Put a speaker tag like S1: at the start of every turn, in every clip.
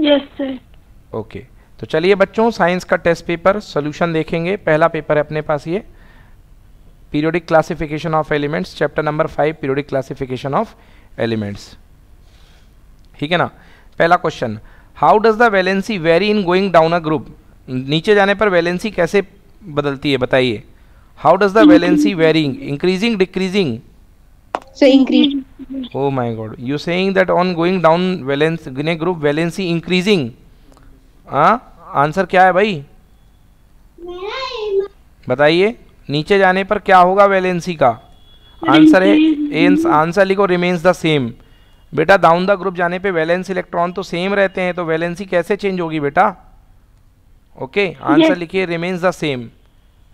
S1: Yes sir
S2: okay तो चलिए बच्चों साइंस का टेस्ट पेपर सोल्यूशन देखेंगे पहला पेपर है अपने पास ये periodic classification of elements chapter number five periodic classification of elements ठीक है ना पहला question how does the valency vary in going down a group नीचे जाने पर वैलेंसी कैसे बदलती है बताइए how does the valency varying increasing decreasing
S1: So increase.
S2: Oh my God! You saying that on going down valence Guinea group valency increasing? huh? answer kya hai bhai बताइए नीचे जाने पर क्या होगा वैलेंसी का आंसर है एंस आंसर लिखो रिमेंस द सेम बेटा डाउन द ग्रुप जाने पे वैलेंस इलेक्ट्रॉन तो सेम रहते हैं तो वैलेंसी कैसे चेंज होगी बेटा ओके आंसर लिखिए remains the same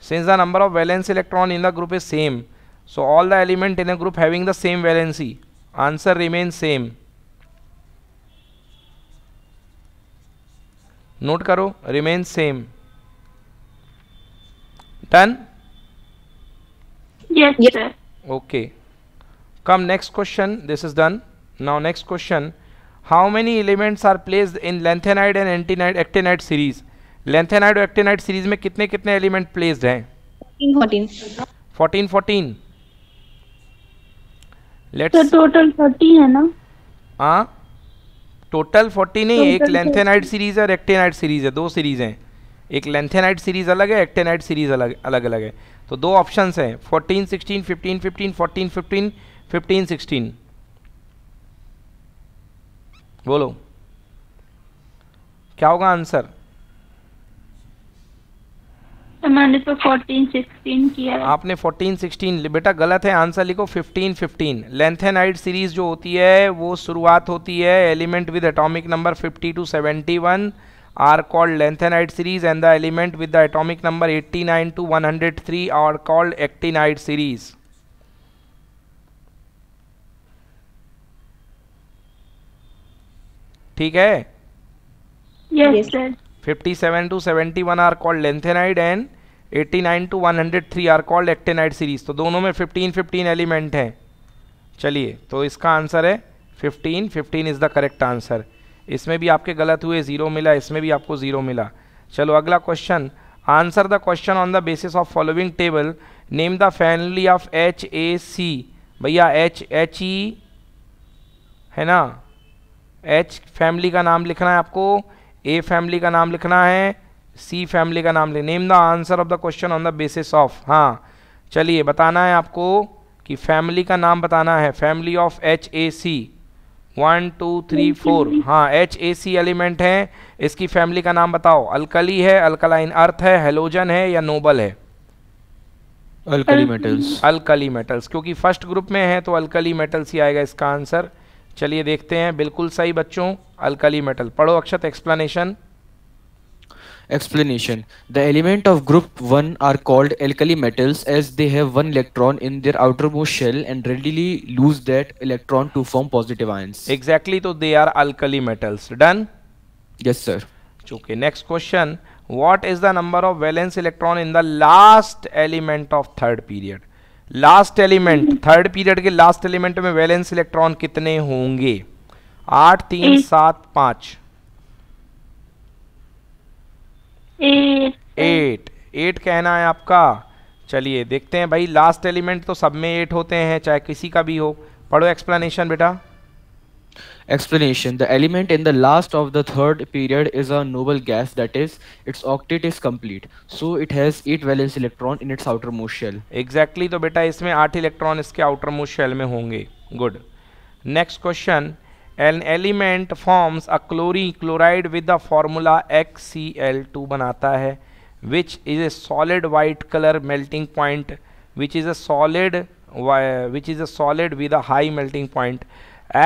S2: since the number of valence electron in the group is same so all the element in a group having the same valency answer remains same note karo same done
S1: yes yes sir
S2: okay come next question this is done now next question how many elements are placed in lanthanide and antinide actinide series lanthanide actinide series mein kitne kitne element placed hain 14 14 14 let's total
S1: forty है ना
S2: हाँ total forty नहीं एक lanthanide series है और actinide series है दो series हैं एक लेंथेनाइट सीरीज अलग है एक्टेनाइट सीरीज अलग अलग अलग है तो दो ऑप्शन हैं fourteen sixteen fifteen fifteen fourteen fifteen fifteen sixteen बोलो क्या होगा आंसर
S1: तो मैंने तो 14 16 किया
S2: आपने 14 16 बेटा गलत है आंसर लिखो 15 15 हाइट सीरीज जो होती है वो शुरुआत होती है element with atomic number 50 to 71 are called हाइट series and the element with the atomic number 89 to 103 are called actinide series ठीक है fifty seven 57 to 71 are called lengthenide and 89 to 103 are called actinide series तो दोनों में 15 15 element हैं चलिए तो इसका आंसर है 15 15 इज़ द करेक्ट आंसर इसमें भी आपके गलत हुए ज़ीरो मिला इसमें भी आपको ज़ीरो मिला चलो अगला question answer the question on the basis of following table name the family of H A C भैया एच एच ई है ना एच फैमिली का नाम लिखना है आपको ए फैमिली का नाम लिखना है सी फैमिली का नाम ले name the answer of the question on the basis of हाँ चलिए बताना है आपको कि फैमिली का नाम बताना है family of H A C one two three four हाँ एच ए सी एलिमेंट हैं इसकी फैमिली का नाम बताओ अल्कली है अल्कलाइन अर्थ है हेलोजन है या नोबल है अल्कली मेटल्स अल्कली मेटल्स क्योंकि फर्स्ट ग्रुप में है तो अल्कली मेटल्स ही आएगा इसका आंसर चलिए देखते हैं बिल्कुल सही बच्चों अल्कली मेटल
S1: पढ़ो Akshat explanation Explanation The element of group 1 are called alkali metals as they have one electron in their outermost shell and readily lose that electron to form positive ions.
S2: Exactly, so they are alkali metals. Done? Yes, sir. Okay, next question. What is the number of valence electron in the last element of third period? Last element third period के last element में valence electron कितने होंगे आठ तीन सात पांच
S1: eight
S2: eight कहना है आपका चलिए देखते हैं भाई लास्ट एलिमेंट तो सब में एट होते हैं चाहे किसी का भी
S1: हो पढ़ो एक्सप्लेनेशन बेटा explanation the element in the last of the third period is a noble gas that is its octet is complete so it has eight valence electron in its outer shell
S2: exactly तो बेटा इसमें आठ electron इसके outer shell में होंगे good next question an element forms a क्लोरी chloride with the formula X C L two बनाता है which is a solid white colour melting point which is a solid which is a solid with a high melting point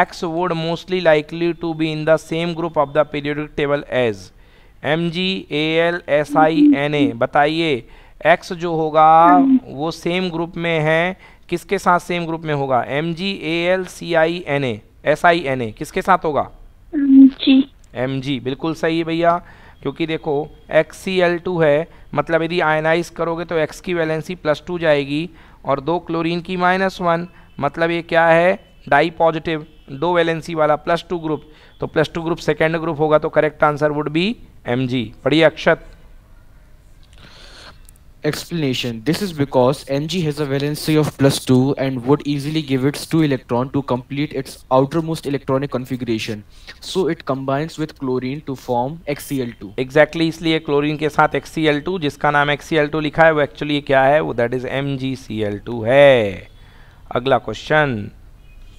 S2: X would most likely to be in the same group of the periodic table as M G A L S I N A बताइए X जो होगा वो same group में है किसके साथ same group में होगा M G A L C I N A S I N A किसके साथ होगा एम जी बिल्कुल सही है भैया क्योंकि देखो एक्स सी एल टू है मतलब यदि आयनाइज करोगे तो एक्स की वैलेंसी प्लस टू जाएगी और दो क्लोरीन की माइनस वन मतलब ये क्या है डाई पॉजिटिव दो वैलेंसी वाला प्लस टू ग्रुप तो plus two group second group होगा तो correct answer would be M G बढ़िया Akshat
S1: Explanation. This is because Ng has a valency of plus 2 and would easily give its two electron to complete its outermost electronic configuration. So it combines with chlorine to form xcl2
S2: Exactly isliye chlorine ke sath xcl2 jiska naam xcl2 likha hai wo actually kya hai wo that is MgCl2 hai agla question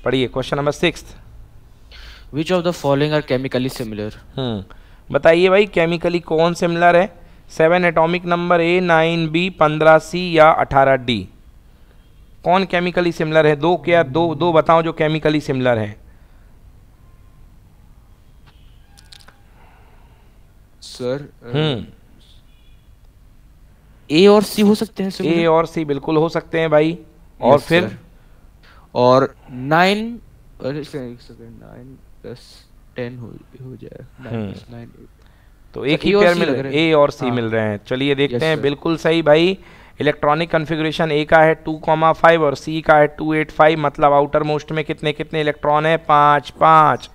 S2: padhiye question number 6 which of the following are chemically similar hmm bataiye bhai chemically kaun similar hai seven atomic number A nine B पंद्रह C या अठारह D कौन chemically similar है दो क्या दो दो बताओ जो केमिकली सिमिलर है
S1: सर हम्म ए और
S2: सी हो सकते हैं ए और सी बिल्कुल हो सकते हैं भाई और yes, फिर sir.
S1: और नाइन नाइन प्लस टेन हो, हो जाए नाइन हम्म। तो एक अच्छा, ही पेयर मिल ए और सी हाँ। मिल
S2: रहे हैं चलिए देखते हैं बिल्कुल सही भाई इलेक्ट्रॉनिक कन्फिग्रेशन ए का है टू कॉमा फाइव और सी का है टू एट फाइव मतलब आउटर मोस्ट में कितने कितने इलेक्ट्रॉन है पाँच पाँच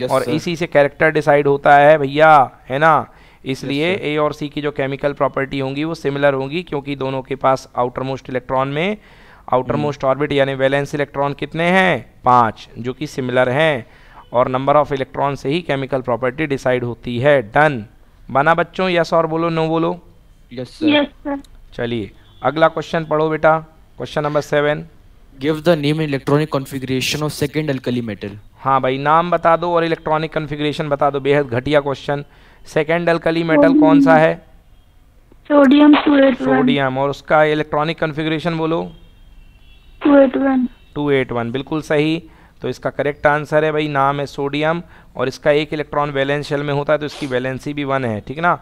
S2: yes, और sir. इसी से कैरेक्टर डिसाइड होता है भैया है ना इसलिए ए yes, और सी की जो केमिकल प्रॉपर्टी होंगी वो सिमिलर होंगी क्योंकि दोनों के पास आउटर मोस्ट इलेक्ट्रॉन में आउटर मोस्ट ऑर्बिट यानी वैलेंस इलेक्ट्रॉन कितने हैं पाँच जो कि सिमिलर हैं और नंबर ऑफ इलेक्ट्रॉन से ही केमिकल प्रॉपर्टी डिसाइड होती है डन बना बच्चों यस और बोलो नो बोलो यस सर चलिए अगला क्वेश्चन पढ़ो बेटा question number seven give the name electronic configuration of second alkali metal हाँ भाई नाम बता दो और इलेक्ट्रॉनिक कॉन्फ़िगरेशन बता दो बेहद घटिया क्वेश्चन सेकेंड अल्कली मेटल कौन सा है
S1: सोडियम सोडियम
S2: और उसका इलेक्ट्रॉनिक कॉन्फ़िगरेशन बोलो टू एट वन बिल्कुल सही तो इसका करेक्ट आंसर है भाई नाम है सोडियम और इसका एक इलेक्ट्रॉन वैलेंस शेल में होता है तो इसकी वैलेंसी भी वन है ठीक ना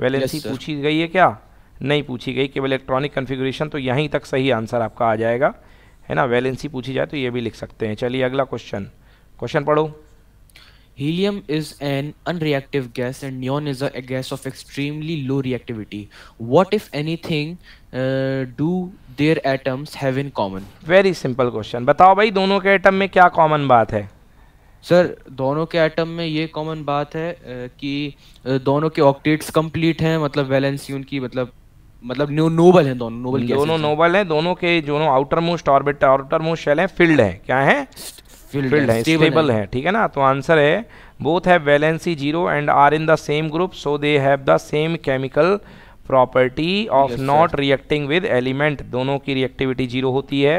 S2: वैलेंसी yes, पूछी गई है क्या नहीं पूछी गई केवल इलेक्ट्रॉनिक कन्फिग्रेशन तो यहीं तक सही आंसर आपका आ जाएगा है ना वैलेंसी पूछी जाए तो ये भी लिख
S1: सकते हैं चलिए अगला क्वेश्चन क्वेश्चन पढ़ो Helium is an unreactive gas and neon is a, a gas of extremely low reactivity. What, if anything, uh, do their atoms have in common? Very simple question. बताओ भाई दोनों के एटम में क्या common बात है sir दोनों के एटम में ये कॉमन बात है कि दोनों के ऑक्टेट्स कंप्लीट हैं मतलब वैलेंसी उनकी मतलब मतलब नो, नोबल हैं दोनों नोबल दोनों
S2: नोबल हैं दोनों के दोनों outermost orbit outermost shell हैं फिल्ड हैं क्या हैं फील्ड है स्टेबल है ठीक है ना तो आंसर है both have valency zero and are in the same group so they have the same chemical property of not reacting with element दोनों की रिएक्टिविटी जीरो होती है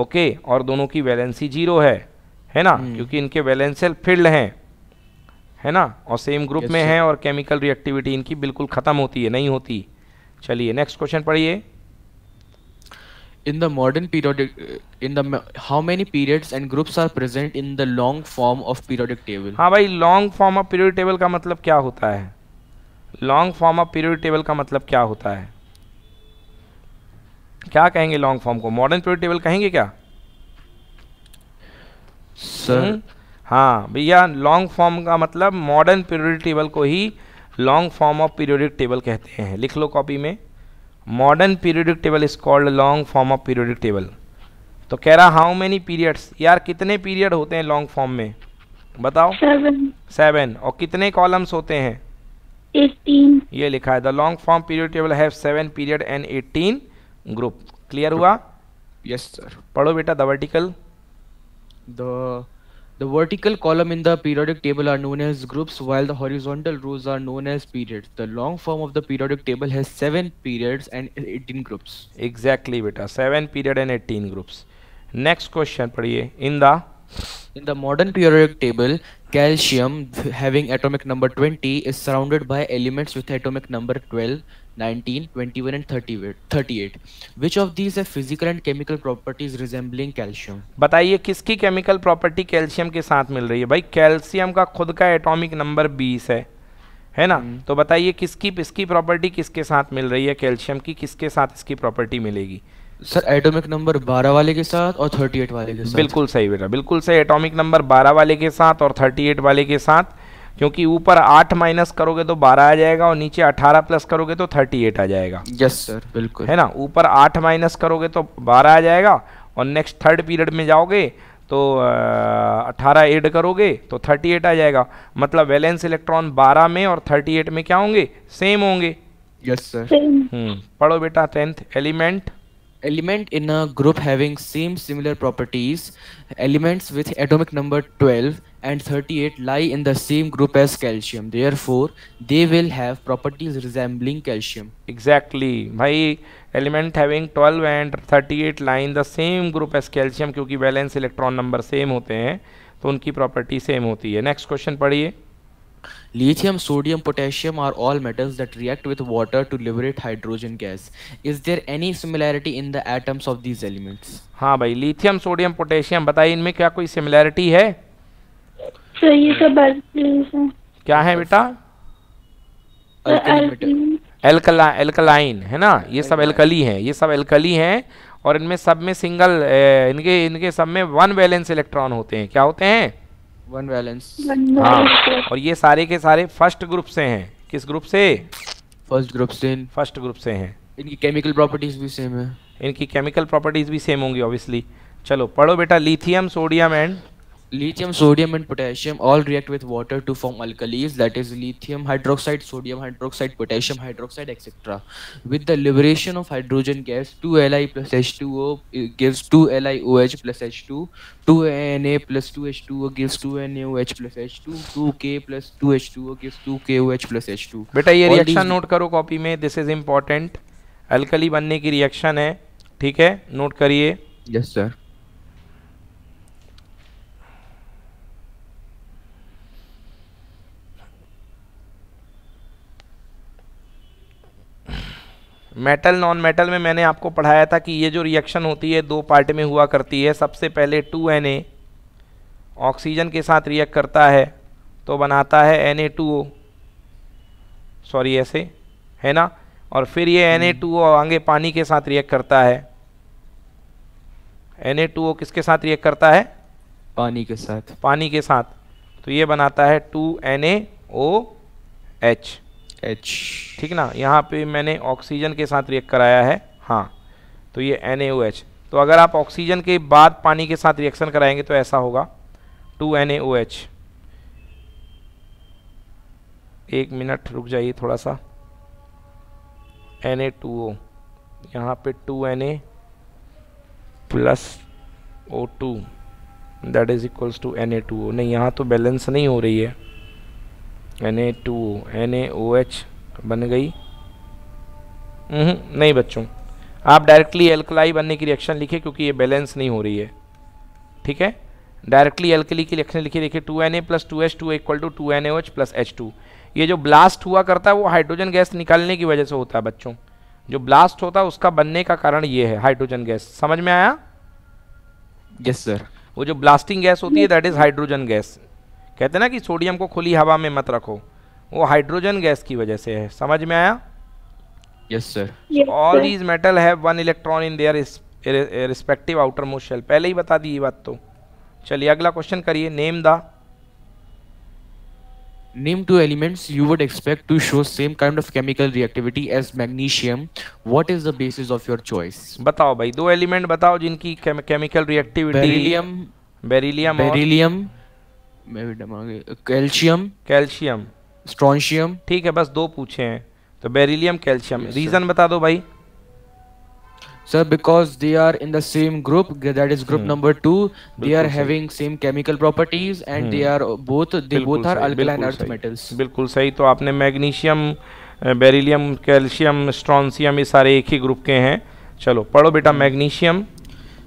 S2: ओके okay, और दोनों की वैलेंसी जीरो है है ना hmm. क्योंकि इनके वैलेंसियल फील्ड हैं है ना और सेम ग्रुप yes, में है और केमिकल रिएक्टिविटी इनकी बिल्कुल ख़त्म होती है नहीं होती चलिए नेक्स्ट क्वेश्चन पढ़िए
S1: in the modern periodic in the how many periods and groups are present in the long form of periodic table ha bhai long form of periodic table ka
S2: matlab kya hota hai long form of periodic table ka matlab kya hota hai kya kahenge long form ko modern periodic table कहेंगे क्या sir ha bhaiya long form ka matlab modern periodic table ko hi long form of periodic table kehte hain likh lo copy mein modern periodic table is called long form of periodic table तो कह रहा how many periods यार कितने period होते हैं long form में बताओ seven seven और कितने कॉलम्स होते हैं 18 ये लिखा है the long form period table have seven period and eighteen group clear हुआ यस सर
S1: पढ़ो बेटा the vertical the The vertical column in the periodic table are known as groups while the horizontal rows are known as periods. The long form of the periodic table has 7 periods and 18
S2: groups. Exactly beta 7 period and 18 groups. Next question padhiye
S1: in the in the modern periodic table, calcium having atomic number 20 is surrounded by elements with atomic number 12 19, 21 and 38. Which of these have physical and chemical properties resembling calcium? बताइए किसकी
S2: chemical property calcium के साथ मिल रही है भाई calcium का खुद का atomic number 20 है है ना हम्म। तो बताइए किसकी इसकी प्रॉपर्टी किसके साथ मिल रही है कैल्शियम की किसके साथ इसकी प्रॉपर्टी मिलेगी
S1: सर एटॉमिक नंबर 12 वाले के साथ और 38 वाले के साथ बिल्कुल
S2: सही बेटा बिल्कुल सही एटॉमिक नंबर 12 वाले के साथ और 38 वाले के साथ क्योंकि ऊपर आठ माइनस करोगे तो बारह आ जाएगा और नीचे अठारह प्लस करोगे तो थर्टी एट आ जाएगा यस सर बिल्कुल है ना ऊपर आठ माइनस करोगे तो बारह आ जाएगा और नेक्स्ट थर्ड पीरियड में जाओगे तो अठारह एड करोगे तो थर्टी एट आ जाएगा मतलब वैलेंस इलेक्ट्रॉन बारह में और थर्टी एट में क्या होंगे सेम होंगे यस सर हम्म, पढ़ो बेटा tenth
S1: element element in a group having same similar properties elements with atomic number 12 and 38 lie in the same group as calcium therefore they will have properties resembling calcium
S2: exactly bhai element having 12 and 38 lie in the same group as calcium क्योंकि valence electron number same होते हैं तो उनकी property same होती है next question पढ़िए Lithium,
S1: sodium, potassium are all metals that react with water to liberate hydrogen gas. Is there any similarity in the atoms of these elements?
S2: हाँ भाई lithium, sodium, potassium बताइए इनमें क्या कोई similarity है
S1: सर ये सब
S2: क्या है बेटा एल्कला एल्कलाइन है ना ये सब एल्कली हैं ये सब एल्कली हैं और इनमें सब में सिंगल इनके इनके सब में वन बैलेंस इलेक्ट्रॉन होते हैं क्या होते हैं वन वैलेंस
S1: हाँ
S2: और ये सारे के सारे फर्स्ट ग्रुप से हैं किस ग्रुप से फर्स्ट ग्रुप से फर्स्ट ग्रुप से हैं इनकी केमिकल प्रॉपर्टीज भी सेम है इनकी केमिकल प्रॉपर्टीज भी सेम होंगी ऑब्वियसली चलो पढ़ो बेटा lithium
S1: sodium and lithium sodium and potassium all react with water to form alkalis that is lithium hydroxide sodium hydroxide potassium hydroxide etc with the liberation of hydrogen gas 2 li plus h2o gives 2 2lioh plus h2 2 na plus 2 h2o gives 2 2naoh plus h2 2 k plus 2 h2o gives 2 2koh plus h2 बेटा ये reaction note
S2: करो copy में this is important alkali बनने की reaction है ठीक है note करिए yes sir metal non metal में मैंने आपको पढ़ाया था कि ये जो रिएक्शन होती है दो पार्ट में हुआ करती है सबसे पहले टू एन ए ऑक्सीजन के साथ रिएक्ट करता है तो बनाता है N A two O sorry ऐसे है ना और फिर ये एन ए टू ओ आगे पानी के साथ रिएक्ट करता है एन ए टू ओ किसके साथ रिएक्ट करता है पानी के साथ पानी के साथ तो ये बनाता है two N A O H H ठीक ना यहाँ पे मैंने ऑक्सीजन के साथ रिएक्ट कराया है हाँ तो ये एन तो अगर आप ऑक्सीजन के बाद पानी के साथ रिएक्शन कराएंगे तो ऐसा होगा टू एन एक मिनट रुक जाइए थोड़ा सा एन ए टू ओ यहाँ पे two N A plus O two that is equals to N A two O नहीं यहाँ तो बैलेंस नहीं हो रही है N A two N A O H बन गई हम्म, नहीं बच्चों आप डायरेक्टली एल्कलाई बनने की रिएक्शन लिखे क्योंकि ये बैलेंस नहीं हो रही है ठीक है डायरेक्टली एल्कली की रिएक्शन लिखी देखिए two N A plus two H two equal to two N A H plus H two ये जो ब्लास्ट हुआ करता है वो हाइड्रोजन गैस निकालने की वजह से होता है बच्चों जो ब्लास्ट होता है उसका बनने का कारण ये है हाइड्रोजन गैस समझ में आया यस yes, सर वो जो ब्लास्टिंग गैस होती है दैट इज हाइड्रोजन गैस कहते हैं ना कि सोडियम को खुली हवा में मत रखो वो हाइड्रोजन गैस की वजह से है समझ में आया yes sir all these metal have one electron in their respective outermost shell पहले ही बता दी ये बात तो
S1: चलिए अगला क्वेश्चन करिए name the name two elements you would expect to show same kind of chemical reactivity as magnesium what is the basis of your choice
S2: बताओ भाई दो एलिमेंट बताओ जिनकी chemical reactivity beryllium beryllium beryllium
S1: और... मैं भी दिमाग कैल्शियम कैल्शियम स्ट्रॉन्शियम
S2: ठीक है बस दो पूछे हैं तो बेरिलियम कैल्शियम रीजन बता दो भाई
S1: sir because they are in the same group that is group number two they are having same chemical properties and they are both they both are alkaline earth
S2: metals बिल्कुल सही तो आपने magnesium beryllium calcium strontium ये सारे एक ही group के
S1: हैं चलो पढ़ो बेटा हम्म। Magnesium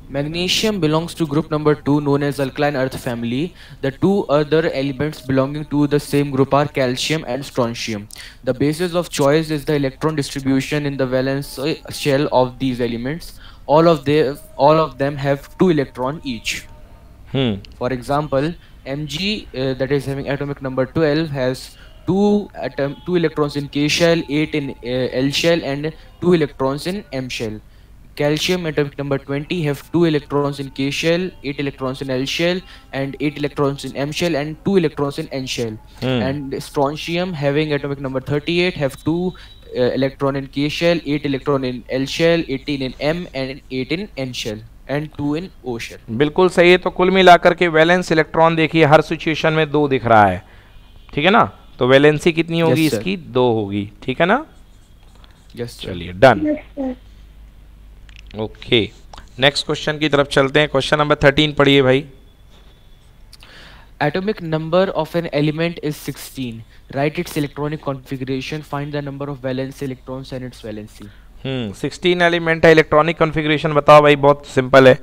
S1: Magnesium belongs to group number 2 known as alkaline earth family. The two other elements belonging to the same group are calcium and strontium. The basis of choice is the electron distribution in the valence shell of these elements. All of the, all of them have two electrons each. Hmm. For example, Mg uh, that is having atomic number 12 has two atom two electrons in K shell, eight in uh, L shell and two electrons in M shell calcium atomic number 20 have two electrons in K shell eight electrons in L shell and eight electrons in M shell and two electrons in N shell and strontium having atomic number 38 have two electron in K shell eight electron in L shell 18 in M and 8 in N shell and two in O shell बिल्कुल सही है तो कुल मिलाकर
S2: के valence electron देखिए हर situation में दो दिख रहा है ठीक है ना तो वैलेंसी कितनी होगी yes, इसकी दो होगी ठीक है ना यस चलिए
S1: डन
S2: ओके नेक्स्ट क्वेश्चन की तरफ चलते हैं क्वेश्चन नंबर थर्टीन पढ़िए भाई
S1: atomic number of an element is sixteen right its electronic configuration find the number of valence electrons and its valency
S2: hmm sixteen element है electronic configuration बताओ भाई बहुत सिंपल है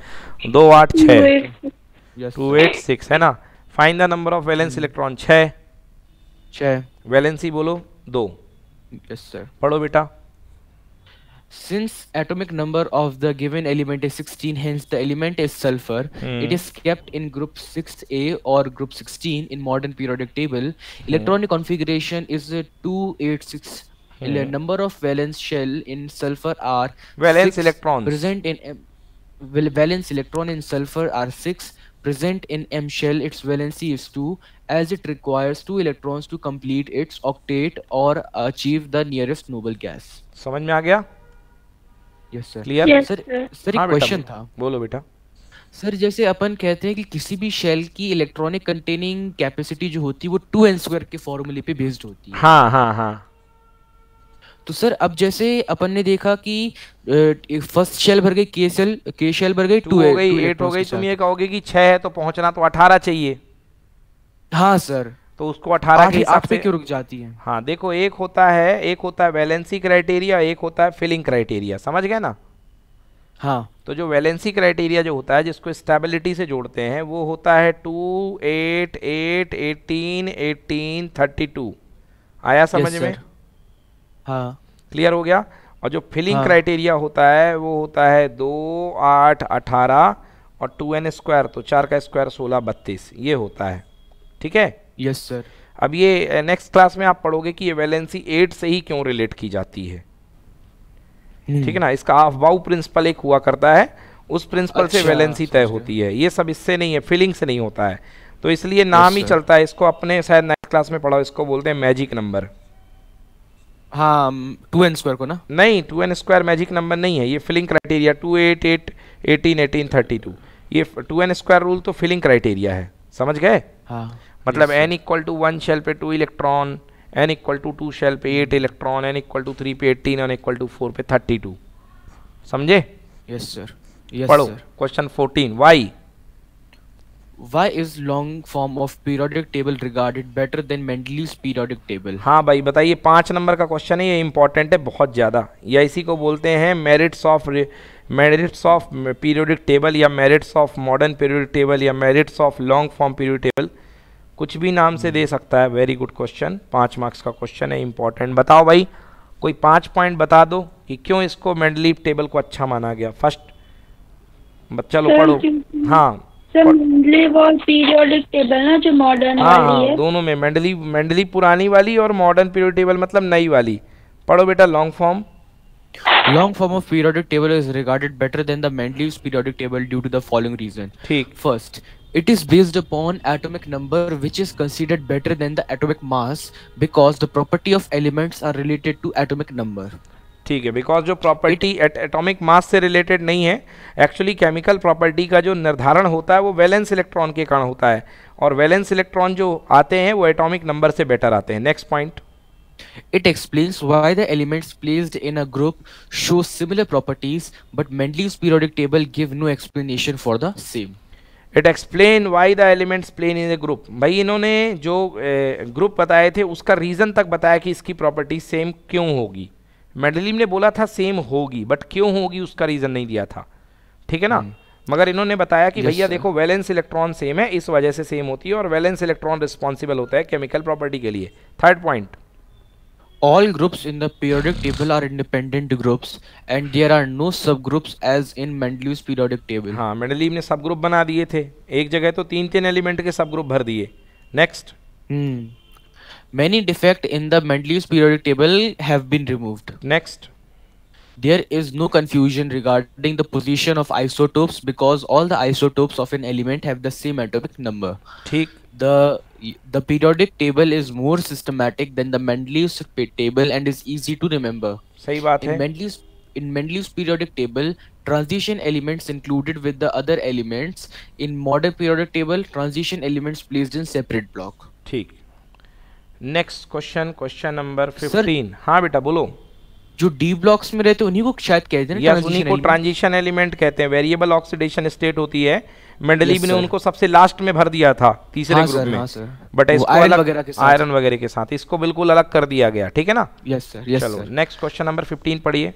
S2: दो आठ छः टू एट सिक्स है ना find the number of valence electron छः छः वैलेंसी
S1: बोलो दो यस सर पढ़ो बेटा Since atomic number of the given element is 16, hence the element is sulfur, mm. it is kept in group 6A or group 16 in modern periodic table. Electronic mm. configuration is 286. Mm. Number of valence shell in sulfur are valence electrons present in M valence electron in sulfur are 6 present in M shell its valency is 2 as it requires 2 electrons to complete its octet or achieve the nearest noble gas समझ में आ गया sir clear sir sir question था बोलो बेटा sir जैसे अपन कहते हैं कि किसी भी शेल की इलेक्ट्रॉनिक कंटेनिंग कैपेसिटी जो होती है वो टू एन स्क्वायर के फॉर्मूले पे बेस्ड होती है हाँ हाँ हाँ तो सर अब जैसे अपन ने देखा कि फर्स्ट शेल भर गई के सेल के शेल भर गई टू हो गई एट हो गई तुम
S2: ये कहोगे कि छह है तो पहुंचना तो अठारह
S1: चाहिए हाँ सर तो उसको अठारह के हिसाब से क्यों रुक जाती है
S2: हाँ देखो एक होता है एक होता है वैलेंसी क्राइटेरिया एक होता है फिलिंग क्राइटेरिया समझ गए ना हाँ तो जो वैलेंसी क्राइटेरिया जो होता है जिसको स्टेबिलिटी से जोड़ते हैं वो होता है two eight eight eighteen eighteen thirty two आया समझ yes, में हाँ क्लियर हो गया और जो फिलिंग हाँ. क्राइटेरिया होता है वो होता है दो आठ अठारह और टू एन स्क्वायर तो चार का स्क्वायर सोलह बत्तीस ये होता है ठीक है यस सर अब ये नेक्स्ट eh, क्लास में आप पढ़ोगे कि ये वैलेंसी एट से ही क्यों रिलेट की जाती है hmm. ठीक है ना इसका बाउ प्रिंसिपल एक हुआ करता है उस प्रिंसिपल अच्छा, से वैलेंसी तय होती है ये सब इससे नहीं है फीलिंग से नहीं होता है तो इसलिए नाम ही चलता है इसको अपने शायद नेक्स्ट क्लास में पढ़ाओ इसको बोलते हैं मैजिक नंबर हाँ टू एन स्क्वायर को ना नहीं two N square magic number नहीं है ये filling criteria two eight eight eighteen eighteen thirty two ये टू एन स्क्वायर रूल तो फिलिंग क्राइटेरिया है समझ गए हाँ मतलब N equal to one shell पे two electron N equal to two shell पे eight electron N equal to three पे eighteen N equal to four पे थर्टी टू
S1: समझे यस सर यस पढ़ो question fourteen why why is long form of periodic table regarded better than Mendeleev's periodic table हाँ
S2: भाई बताइए पांच number का question है ये इंपॉर्टेंट है बहुत ज़्यादा या इसी को बोलते हैं merits of merits of periodic table या merits of modern periodic table या merits of long form periodic table कुछ भी नाम से दे सकता है वेरी गुड क्वेश्चन पाँच मार्क्स का क्वेश्चन है इंपॉर्टेंट बताओ भाई कोई पाँच पॉइंट बता दो कि क्यों इसको मेडलीव टेबल को अच्छा माना गया फर्स्ट बच्चा लो पढ़ो हाँ, हाँ, हाँ दोनों में मेंडली मेंडली पुरानी वाली और मॉडर्न
S1: पीरियड टेबल मतलब नई वाली पढ़ो बेटा long form long form of periodic table is regarded better than the Mendeleev's periodic table due to the following reason. Theek. First, it is based upon atomic number which is considered better than the atomic mass because the property of elements are related to atomic number
S2: ठीक है because जो property atomic mass से related नहीं है actually chemical property का जो निर्धारण होता है वो वैलेंस इलेक्ट्रॉन के कारण होता है और वैलेंस इलेक्ट्रॉन जो आते हैं वो एटॉमिक नंबर से बेटर आते हैं next point
S1: it explain why the elements placed in a group show similar properties but Mendeleev's periodic table give no explanation for the same it explain
S2: why the elements plain in a group भाई इन्होंने जो group बताए थे उसका reason तक बताया कि इसकी प्रॉपर्टी सेम क्यों होगी मेडलिम ने बोला था सेम होगी बट क्यों होगी उसका रीज़न नहीं दिया था ठीक है ना हम्म। मगर इन्होंने बताया कि भैया देखो वैलेंस इलेक्ट्रॉन सेम है इस वजह से सेम होती है और वैलेंस इलेक्ट्रॉन रिस्पॉन्सिबल होता है केमिकल प्रॉपर्टी के लिए
S1: third point All groups in the periodic table are independent groups and there are no subgroups as in Mendeleev's periodic table. ha mendeleev ne subgroup bana diye the ek jagah to
S2: teen teen element ke subgroup bhar diye next hmm many defect in the
S1: Mendeleev's periodic table have been removed. Next. there is no confusion regarding the position of isotopes because all the isotopes of an element have the same atomic number. Theek. The the periodic table is more systematic than the Mendeleev's table and is easy to remember. सही बात in Mendeleev's in Mendeleev's periodic table, transition elements included with the other elements. In modern periodic table, transition elements placed in separate block. ठीक. Next question,
S2: question number 15.
S1: हाँ बेटा बोलो. जो D blocks में रहते हैं उन्हीं को शायद कहते हैं उन्हीं को
S2: ट्रांजिशन एलिमेंट कहते हैं वेरिएबल ऑक्सीडेशन स्टेट होती है मेंडलीव ने उनको सबसे लास्ट में भर दिया था तीसरे ग्रुप हाँ, में बट हाँ, इसको आयरन वगैरह के साथ इसको बिल्कुल अलग कर
S1: दिया गया ठीक है ना यस सर यस चलो नेक्स्ट क्वेश्चन नंबर 15 पढ़िए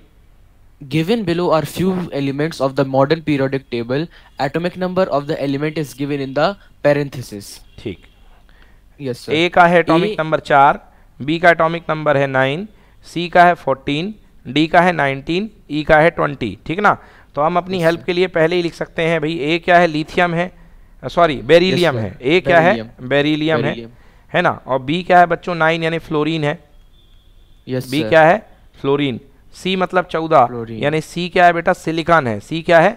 S1: given below are few elements of the modern periodic table atomic number of the element is given in the parenthesis ठीक
S2: yes sir a का है एटॉमिक नंबर 4 b का atomic number है C का है fourteen D का है nineteen ई e का है ट्वेंटी ठीक ना तो हम अपनी हेल्प के लिए पहले ही लिख सकते हैं भाई ए क्या है लिथियम है सॉरी बेरीलियम है ए क्या है बेरीलियम है है ना और बी क्या है बच्चों नाइन यानी फ्लोरीन है बी क्या है फ्लोरीन सी मतलब चौदह यानी सी क्या है बेटा सिलिकॉन है सी क्या है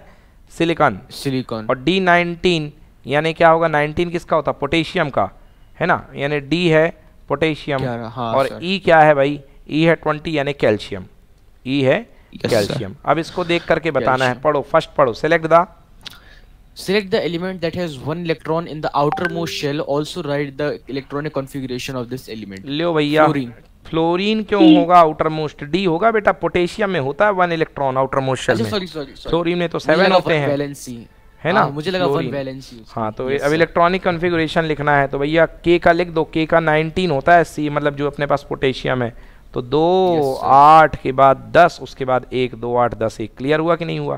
S2: सिलिकॉन सिलिकॉन और डी नाइनटीन यानी क्या होगा नाइनटीन किसका होता पोटेशियम का है ना यानी डी है पोटेशियम हाँ, और ई e क्या है भाई ई e है ट्वेंटी यानी कैल्शियम ई e है कैल्शियम yes, अब इसको देख करके बताना है पढ़ो फर्स्ट पढ़ो
S1: select the Select the element that has one electron in the outermost shell. Also write the electronic configuration of this element.
S2: लो भैया Fluorine. Fluorine क्यों e. होगा आउटरमोस्ट डी होगा बेटा पोटेशियम में होता है वन इलेक्ट्रॉन आउटरमोस्ट शेल में sorry sorry. फ्लोरीन में तो seven होते हैं Valency. है ना हाँ, मुझे लगा वन वैलेंसी हाँ तो अब इलेक्ट्रॉनिक कॉन्फ़िगरेशन लिखना है तो भैया के का लिख दो के का 19 होता है सी मतलब जो अपने पास पोटेशियम है तो दो yes, आठ के बाद दस उसके बाद एक दो आठ दस एक क्लियर हुआ
S1: कि नहीं हुआ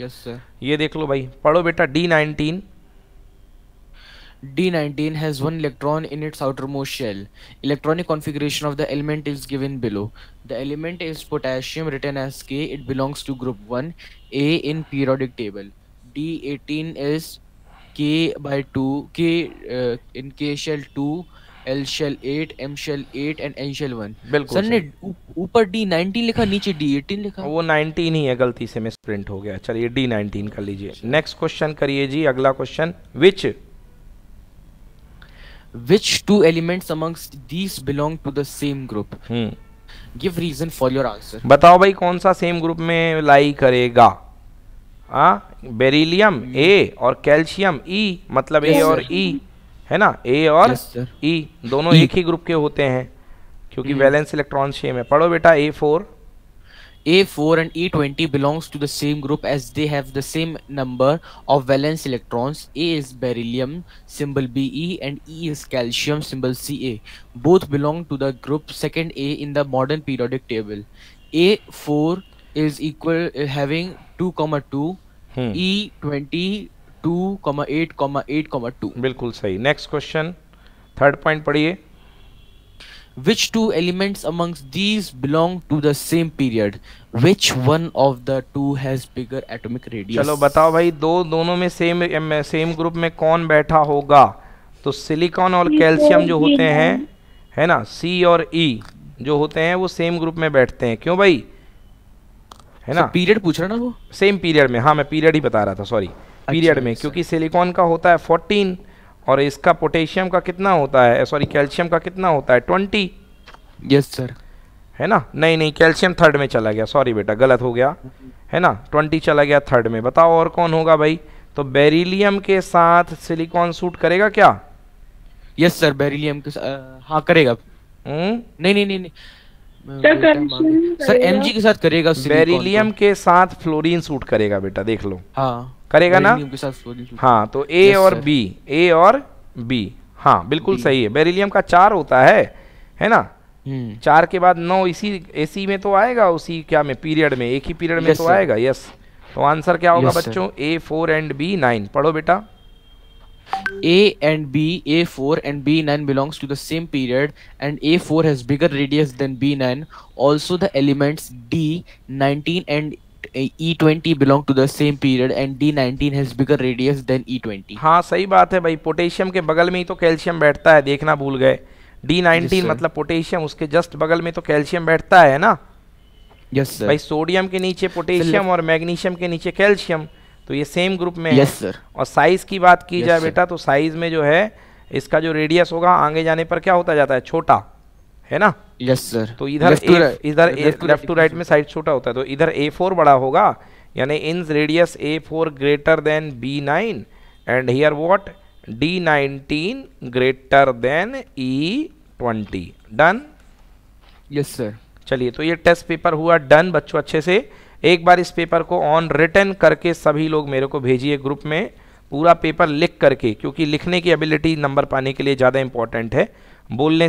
S1: यस yes, सर ये देख लो भाई पढ़ो बेटा D nineteen D19 has one electron in its outermost shell. Electronic configuration of the element is given below. The element is potassium written as K. It belongs to group 1 A in periodic table. D18 is K by 2 K uh, in K shell 2 L shell eight M shell eight and N shell one बिल्कुल sir ने ऊपर D nineteen लिखा नीचे D eighteen लिखा वो nineteen
S2: ही है गलती से मिस प्रिंट हो गया चलिए डी नाइनटीन कर लीजिए नेक्स्ट क्वेश्चन करिए जी अगला question
S1: which which two elements amongst these belong to the same group give reason for your answer बताओ भाई कौन सा सेम ग्रुप
S2: में लाई करेगा हाँ बेरिलियम ए और कैल्शियम ई e, मतलब ए और ई है ना ए और ई yes, e, दोनों e. एक ही ग्रुप के होते हैं
S1: क्योंकि वैलेंस इलेक्ट्रॉन सेम है पढ़ो बेटा A four A four and E twenty belongs to the same group as they have the same number of valence electrons A is beryllium symbol B E and E is calcium symbol C A both belong to the group second A in the modern periodic table A four is equal having two 2 two E twenty two comma eight comma eight comma two बिल्कुल सही next question third point पढ़िए which two elements amongst these belong to the same period which one of the two has bigger atomic radius चलो बताओ
S2: भाई दो दोनों में same same group में कौन बैठा होगा तो सिलिकॉन और कैल्शियम जो e होते हैं है ना सी और ई e, जो होते हैं वो सेम ग्रुप में बैठते हैं क्यों भाई है ना पीरियड पूछ रहा ना वो सेम पीरियड में हाँ मैं पीरियड ही बता रहा था सॉरी पीरियड अच्छा, में अच्छा। क्योंकि सिलिकॉन का होता है फोर्टीन और इसका पोटेशियम का कितना होता है सॉरी कैल्शियम का कितना होता है ट्वेंटी यस सर है ना नहीं नहीं कैल्शियम थर्ड में चला गया सॉरी बेटा गलत हो गया है ना ट्वेंटी चला गया थर्ड में बताओ और कौन होगा भाई तो बेरिलियम के साथ
S1: सिलिकॉन सूट करेगा क्या यस सर बेरिलियम के साथ हाँ करेगा हम्म? नहीं नहीं नहीं, नहीं
S2: सर
S1: एमजी के साथ करेगा बेरिलियम तो।
S2: के साथ फ्लोरीन सूट करेगा बेटा देख लो हाँ करेगा ना के साथ फ्लोरीन हाँ तो ए और बी ए और बी हाँ बिल्कुल सही है बेरिलियम का चार होता है है ना हम्म। चार के बाद नौ इसी एसी में तो आएगा उसी क्या में पीरियड में एक ही पीरियड में तो आएगा यस तो आंसर क्या होगा बच्चों A four and B nine पढ़ो बेटा
S1: A and B, A4 and B9 belongs to the same period and A4 has bigger radius than B9. Also the elements D19 and E20 belong to the same period and D19 has bigger radius than E20. हाँ
S2: सही बात है भाई potassium के बगल में ही तो calcium बैठता है देखना भूल गए D19 मतलब पोटेशियम उसके जस्ट बगल में तो कैल्शियम बैठता है ना यस yes, सर भाई सोडियम के नीचे पोटेशियम और मैग्नीशियम के नीचे कैल्शियम तो ये सेम ग्रुप में yes, है sir. और साइज की बात की yes, जाए बेटा तो साइज में जो है इसका जो रेडियस होगा आगे जाने पर क्या होता जाता है छोटा है ना
S1: यस yes, सर तो इधर इधर
S2: लेफ्ट टू राइट में साइज छोटा होता है तो इधर ए फोर बड़ा होगा यानी in radius A four greater than B nine and here what D nineteen greater than E twenty done yes sir चलिए तो ये टेस्ट पेपर हुआ डन बच्चों अच्छे से एक बार इस पेपर को ऑन रिटर्न करके सभी लोग मेरे को भेजिए ग्रुप में पूरा पेपर लिख करके क्योंकि लिखने की एबिलिटी नंबर पाने के लिए ज़्यादा इंपॉर्टेंट है बोलने